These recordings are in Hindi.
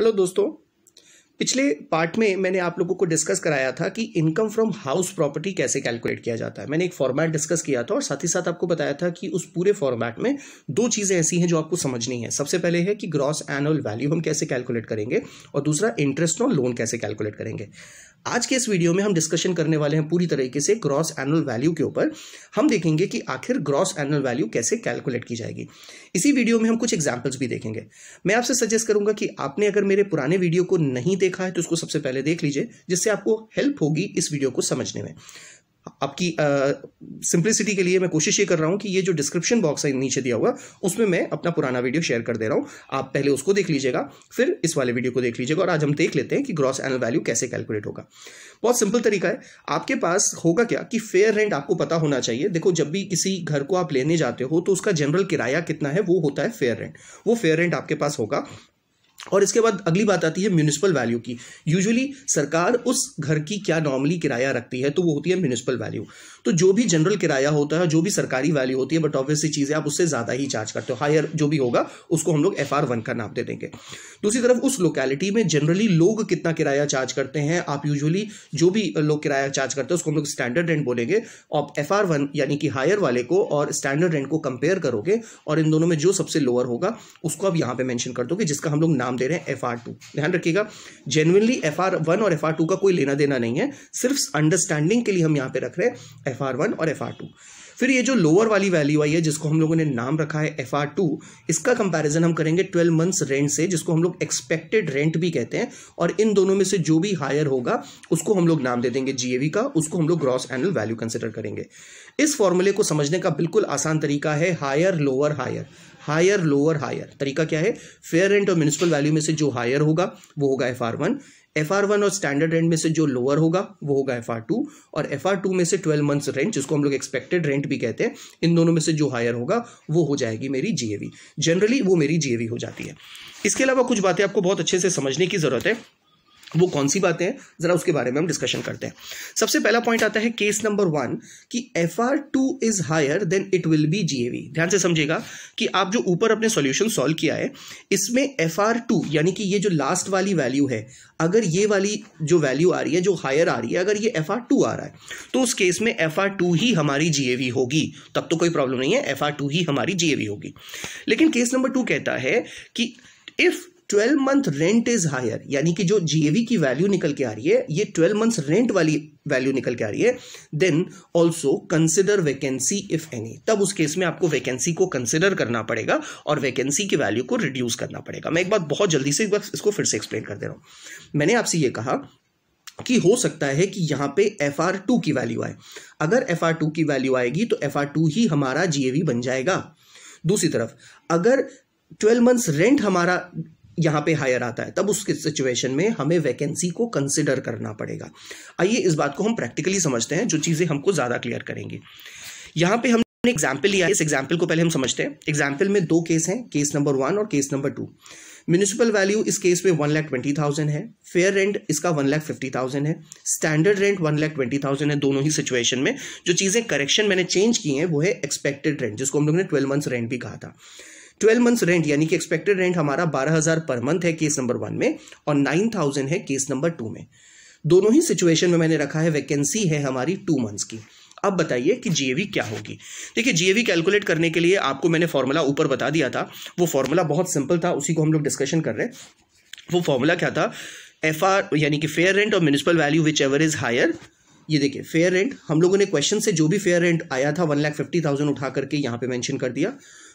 हेलो दोस्तों पिछले पार्ट में मैंने आप लोगों को डिस्कस कराया था कि इनकम फ्रॉम हाउस प्रॉपर्टी कैसे कैलकुलेट किया जाता है मैंने एक फॉर्मेट डिस्कस किया था और साथ ही साथ आपको बताया था कि उस पूरे फॉर्मेट में दो चीज़ें ऐसी हैं जो आपको समझनी है सबसे पहले है कि ग्रॉस एनुअल वैल्यू हम कैसे कैलकुलेट करेंगे और दूसरा इंटरेस्ट ऑन लोन कैसे कैलकुलेट करेंगे आज के इस वीडियो में हम डिस्कशन करने वाले हैं पूरी तरीके से ग्रॉस एनुअल वैल्यू के ऊपर हम देखेंगे कि आखिर ग्रॉस एनुअल वैल्यू कैसे कैलकुलेट की जाएगी इसी वीडियो में हम कुछ एग्जाम्पल्स भी देखेंगे मैं आपसे सजेस्ट करूंगा कि आपने अगर मेरे पुराने वीडियो को नहीं देखा है तो उसको सबसे पहले देख लीजिए जिससे आपको हेल्प होगी इस वीडियो को समझने में आपकी सिंप्लिसिटी के लिए मैं कोशिश ये कर रहा हूँ कि ये जो डिस्क्रिप्शन बॉक्स है नीचे दिया हुआ उसमें मैं अपना पुराना वीडियो शेयर कर दे रहा हूँ आप पहले उसको देख लीजिएगा फिर इस वाले वीडियो को देख लीजिएगा और आज हम देख लेते हैं कि ग्रॉस एनल वैल्यू कैसे कैलकुलेट होगा बहुत सिंपल तरीका है आपके पास होगा क्या कि फेयर रेंट आपको पता होना चाहिए देखो जब भी किसी घर को आप लेने जाते हो तो उसका जनरल किराया कितना है वो होता है फेयर रेंट वो फेयर रेंट आपके पास होगा और इसके बाद अगली बात आती है म्यूनिसिपल वैल्यू की यूजुअली सरकार उस घर की क्या नॉर्मली किराया रखती है तो वो होती है म्यूनिसिपल वैल्यू तो जो भी जनरल किराया होता है जो भी सरकारी वैल्यू होती है बट ऑब्वियसली चीज़ें आप उससे ज़्यादा ही चार्ज करते हो हायर जो भी होगा उसको हम लोग एफ आर वन का नाम दे देंगे दूसरी तरफ उस लोकेलिटी में जनरली लोग कितना किराया चार्ज करते हैं आप यूजुअली जो भी लोग किराया चार्ज करते हैं उसको हम लोग स्टैंडर्ड रेंट बोलेंगे आप एफ आर वन यानी कि हायर वाले को और स्टैंडर्ड रेंट को कंपेयर करोगे और इन दोनों में जो सबसे लोअर होगा उसको आप यहाँ पर मैंशन कर दोगे जिसका हम लोग नाम नाम दे रहे हैं एफ आर टू ध्यान रखिएगा जेनुअनली एफ आर वन और एफ आर टू का कोई लेना देना नहीं है सिर्फ अंडरस्टैंडिंग के लिए हम यहाँ पे रख रहे हैं एफ आर वन और एफ आर टू फिर ये जो लोअर वाली वैल्यू आई है जिसको हम लोगों ने नाम रखा है एफ आर टू इसका कंपैरिजन हम करेंगे ट्वेल्व मंथ्स रेंट से जिसको हम लोग एक्सपेक्टेड रेंट भी कहते हैं और इन दोनों में से जो भी हायर होगा उसको हम लोग नाम दे देंगे जीएवी का उसको हम लोग ग्रॉस एनुअल वैल्यू कंसिडर करेंगे इस फॉर्मूले को समझने का बिल्कुल आसान तरीका है higher lower higher higher lower higher तरीका क्या है फेयर रेंट और म्यूनिसिपल वैल्यू में से जो हायर होगा वो होगा F R one F R one और स्टैंडर्ड रेंट में से जो लोअर होगा वो होगा एफ आर टू और एफ आर टू में से ट्वेल्व मंथ्स रेंट जिसको हम लोग एक्सपेक्टेड रेंट भी कहते हैं इन दोनों में से जो हायर होगा वो हो जाएगी मेरी जीएवी जनरली वो मेरी जीएवी हो जाती है इसके अलावा कुछ बातें आपको बहुत अच्छे से समझने की ज़रूरत है वो कौन सी बातें हैं ज़रा उसके बारे में हम डिस्कशन करते हैं सबसे पहला पॉइंट आता है केस नंबर वन कि F R two is higher then it will be G A V ध्यान से समझेगा कि आप जो ऊपर अपने सॉल्यूशन सॉल्व किया है इसमें एफ आर टू यानी कि ये जो लास्ट वाली वैल्यू है अगर ये वाली जो वैल्यू आ रही है जो हायर आ रही है अगर ये एफ आर टू आ रहा है तो उस केस में एफ आर टू ही हमारी जी ए वी होगी तब तो कोई प्रॉब्लम नहीं है एफ आर टू ही हमारी जी ए वी होगी लेकिन केस नंबर टू कहता है कि if twelve month rent is higher यानी कि जो जीएवी की वैल्यू निकल के आ रही है ये ट्वेल्व मंथ रेंट वाली वैल्यू निकल के आ रही है then also consider vacancy if any तब उस केस में आपको वैकेंसी को कंसिडर करना पड़ेगा और वैकेंसी की वैल्यू को रिड्यूस करना पड़ेगा मैं एक बात बहुत जल्दी से एक बार इसको फिर से एक्सप्लेन कर दे रहा हूँ मैंने आपसे ये कहा कि हो सकता है कि यहाँ पे एफ आर टू की वैल्यू आए अगर एफ आर टू की वैल्यू आएगी तो एफ आर टू ही हमारा जीएवी बन जाएगा दूसरी तरफ अगर ट्वेल्व मंथ्स रेंट हमारा यहाँ पे हायर आता है तब उस सिचुएशन में हमें वैकेंसी को कंसिडर करना पड़ेगा आइए इस बात को हम प्रैक्टिकली समझते हैं जो चीज़ें हमको ज़्यादा क्लियर करेंगी यहाँ पे हमने एग्जाम्पल लिया इस एग्जाम्पल को पहले हम समझते हैं एग्जाम्पल में दो केस हैं केस नंबर वन और case number two municipal value इस केस में वन लाख ट्वेंटी थाउजेंड है फेयर रेंट इसका वन लाख फिफ्टी थाउजेंड है standard rent one lakh twenty thousand है दोनों ही सिचुएशन में जो चीज़ें करेक्शन मैंने चेंज की हैं वो है एक्सपेक्टेड रेंट जिसको हम लोगों ने ट्वेल्व मंथ्स रेंट भी कहा था ट्वेल्व मंथ्स रेंट यानी कि एक्सपेक्टेड रेंट हमारा बारह हज़ार पर मंथ है केस नंबर वन में और नाइन थाउजेंड है केस नंबर टू में दोनों ही सिचुएशन में मैंने रखा है वैकेंसी है हमारी टू मंथ्स की अब बताइए कि जीएवी क्या होगी देखिए जीएवी कैलकुलेट करने के लिए आपको मैंने फॉर्मूला ऊपर बता दिया था वो फॉर्मूला बहुत सिंपल था उसी को हम लोग डिस्कशन कर रहे हैं वो फॉर्मूला क्या था एफ यानी कि फेयर रेंट और municipal value whichever is higher ये देखिए फेयर रेंट हम लोगों ने क्वेश्चन से जो भी फेयर रेंट आया था वन लाख फिफ्टी थाउजेंड उठा करके यहाँ पे मेंशन कर दिया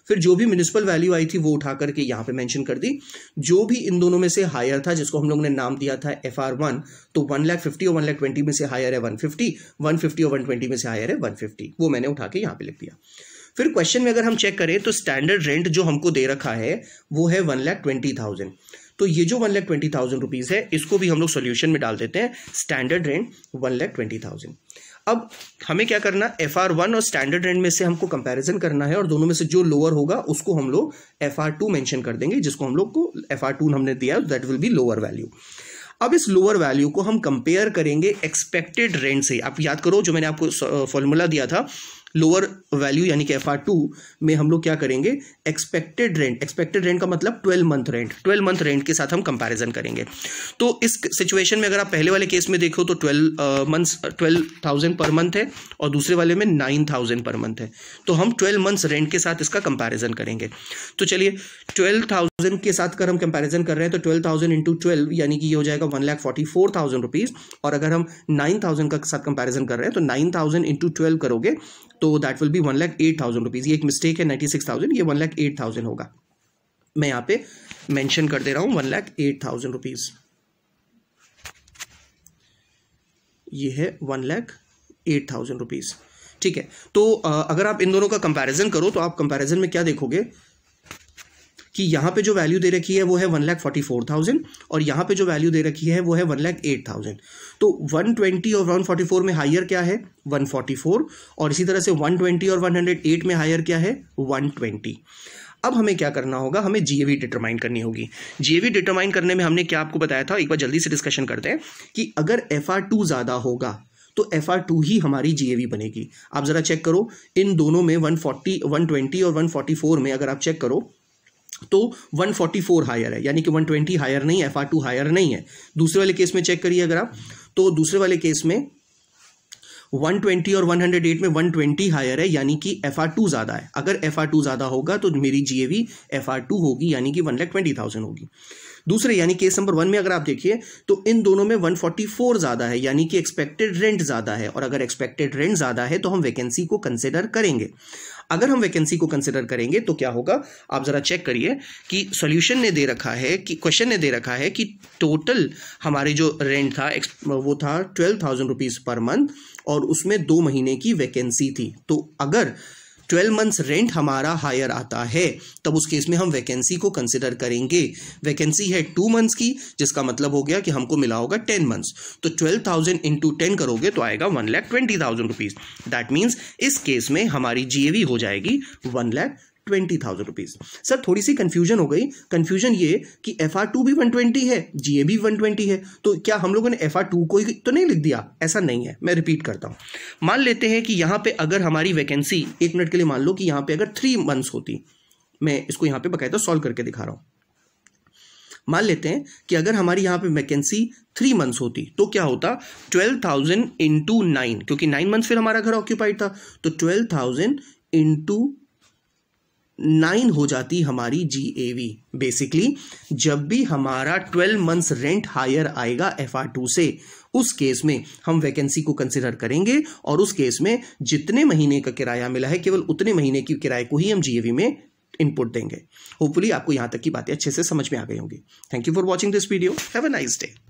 फिर जो भी म्यूनिसिपल वैल्यू आई थी वो उठा करके यहाँ पे मेंशन कर दी जो भी इन दोनों में से हायर था जिसको हम लोग ने नाम दिया था एफ आर वन तो वन लैख फिफ्टी और वन लैख ट्वेंटी में से हायर है वन फिफ्टी वन फिफ्टी और वन ट्वेंटी में से हायर है वन फिफ्टी वो मैंने उठा के यहाँ पे लिख दिया फिर क्वेश्चन में अगर हम चेक करें तो स्टैंडर्ड रेंट जो हमको दे रखा है वो है वन लैख ट्वेंटी थाउजेंड तो ये जो one lakh twenty thousand rupees है इसको भी हम लोग सोल्यूशन में डाल देते हैं standard rent one lakh twenty thousand अब हमें क्या करना एफ आर वन और स्टैंडर्ड रेंट में से हमको कंपैरिजन करना है और दोनों में से जो लोअर होगा उसको हम लोग एफ आर टू मैंशन कर देंगे जिसको हम लोग को एफ आर टू हमने दिया that will be lower value अब इस लोअर वैल्यू को हम कंपेयर करेंगे एक्सपेक्टेड रेंट से आप याद करो जो मैंने आपको फॉर्मूला दिया था लोअर वैल्यू यानी कि एफ आर टू में हम लोग क्या करेंगे एक्सपेक्टेड रेंट एक्सपेक्टेड रेंट का मतलब twelve month rent twelve month rent के साथ हम कंपैरिजन करेंगे तो इस सिचुएशन में अगर आप पहले वाले केस में देखो तो twelve month twelve thousand per month है और दूसरे वाले में नाइन थाउजेंड पर मंथ है तो हम ट्वेल्व मंथ्स रेंट के साथ इसका कंपेरिजन करेंगे तो चलिए ट्वेल्व थाउजेंड के साथ अगर हम कंपेरिजन कर रहे हैं तो ट्वेल्व थाउजेंड इंटू ट्वेल्व यानी कि ये हो जाएगा one lakh forty four thousand rupees और अगर हम नाइन थाउजेंड का साथ कंपेरिजन कर रहे हैं तो नाइन थाउजेंड इंटू ट्वेल्व करोगे तो that will be one lakh eight thousand rupees ये एक मिस्टेक है नाइन्टी सिक्स थाउजेंड ये वन लैख एट थाउजेंड होगा मैं यहाँ पे मेंशन कर दे रहा हूँ one lakh eight thousand rupees ये है one lakh eight thousand rupees ठीक है तो अगर आप इन दोनों का कंपैरिजन करो तो आप कंपैरिजन में क्या देखोगे कि यहाँ पे जो वैल्यू दे रखी है वो है one lakh forty four thousand और यहाँ पे जो वैल्यू दे रखी है वो है वन लैख एट थाउजेंड तो वन ट्वेंटी और वन फोर्टी फोर में हायर क्या है वन फोर्टी फोर और इसी तरह से वन ट्वेंटी और वन हंड्रेड एट में हायर क्या है वन ट्वेंटी अब हमें क्या करना होगा हमें जीएवी डिटरमाइन करनी होगी जीएवी डिटरमाइन करने में हमने क्या आपको बताया था एक बार जल्दी से डिस्कशन करते हैं कि अगर एफ आर टू ज़्यादा होगा तो एफ आर टू ही हमारी जीएवी बनेगी आप ज़रा चेक करो इन दोनों में वन फोर्टी वन ट्वेंटी और वन फोर्टी फोर में अगर आप चेक करो तो 144 हायर है यानी कि 120 हायर नहीं एफ आर टू हायर नहीं है दूसरे वाले केस में चेक करिए अगर आप तो दूसरे वाले केस में 120 और 108 में 120 हायर है यानी कि एफ आर टू ज़्यादा है अगर एफ आर टू ज़्यादा होगा तो मेरी G A V F R two होगी यानी कि वन लैख ट्वेंटी थाउजेंड होगी दूसरे यानी केस नंबर वन में अगर आप देखिए तो इन दोनों में 144 ज़्यादा है यानी कि एक्सपेक्टेड रेंट ज़्यादा है और अगर एक्सपेक्टेड रेंट ज़्यादा है तो हम वैकेंसी को कंसिडर करेंगे अगर हम वैकेंसी को कंसिडर करेंगे तो क्या होगा आप ज़रा चेक करिए कि सोल्यूशन ने दे रखा है कि क्वेश्चन ने दे रखा है कि टोटल हमारे जो रेंट था वो था twelve thousand rupees per month और उसमें दो महीने की वैकेंसी थी तो अगर ट्वेल्व मंथ्स रेंट हमारा हायर आता है तब उस केस में हम वैकेंसी को कंसिडर करेंगे वैकेंसी है टू मंथ्स की जिसका मतलब हो गया कि हमको मिला होगा टेन मंथ्स तो ट्वेल्व थाउजेंड इंटू टेन करोगे तो आएगा one lakh twenty thousand rupees that means इस केस में हमारी जी हो जाएगी one lakh twenty thousand rupees sir थोड़ी सी कंफ्यूजन हो गई कंफ्यूजन ये कि एफ आर टू भी वन ट्वेंटी है जीए भी वन ट्वेंटी है तो क्या हम लोगों ने एफ आर टू को ही तो नहीं लिख दिया ऐसा नहीं है मैं रिपीट करता हूं मान लेते हैं कि यहां पे अगर हमारी वैकेंसी एक मिनट के लिए मान लो कि यहां पे अगर थ्री मंथ्स होती मैं इसको यहां पे बकायदा सॉल्व करके दिखा रहा हूं मान लेते हैं कि अगर हमारी यहां पे वैकेंसी थ्री मंथ्स होती तो क्या होता ट्वेल्व थाउजेंड इंटू नाइन क्योंकि नाइन मंथ्स फिर हमारा घर ऑक्यूपाइड था तो ट्वेल्व थाउजेंड इंटू नाइन हो जाती हमारी जी ए वी बेसिकली जब भी हमारा ट्वेल्व मंथ्स रेंट हायर आएगा एफ आर टू से उस केस में हम वैकेंसी को कंसिडर करेंगे और उस केस में जितने महीने का किराया मिला है केवल उतने महीने की किराए को ही हम जीएवी में इनपुट देंगे होपफुली आपको यहां तक की बातें अच्छे से समझ में आ गई होंगी thank you for watching this video have a nice day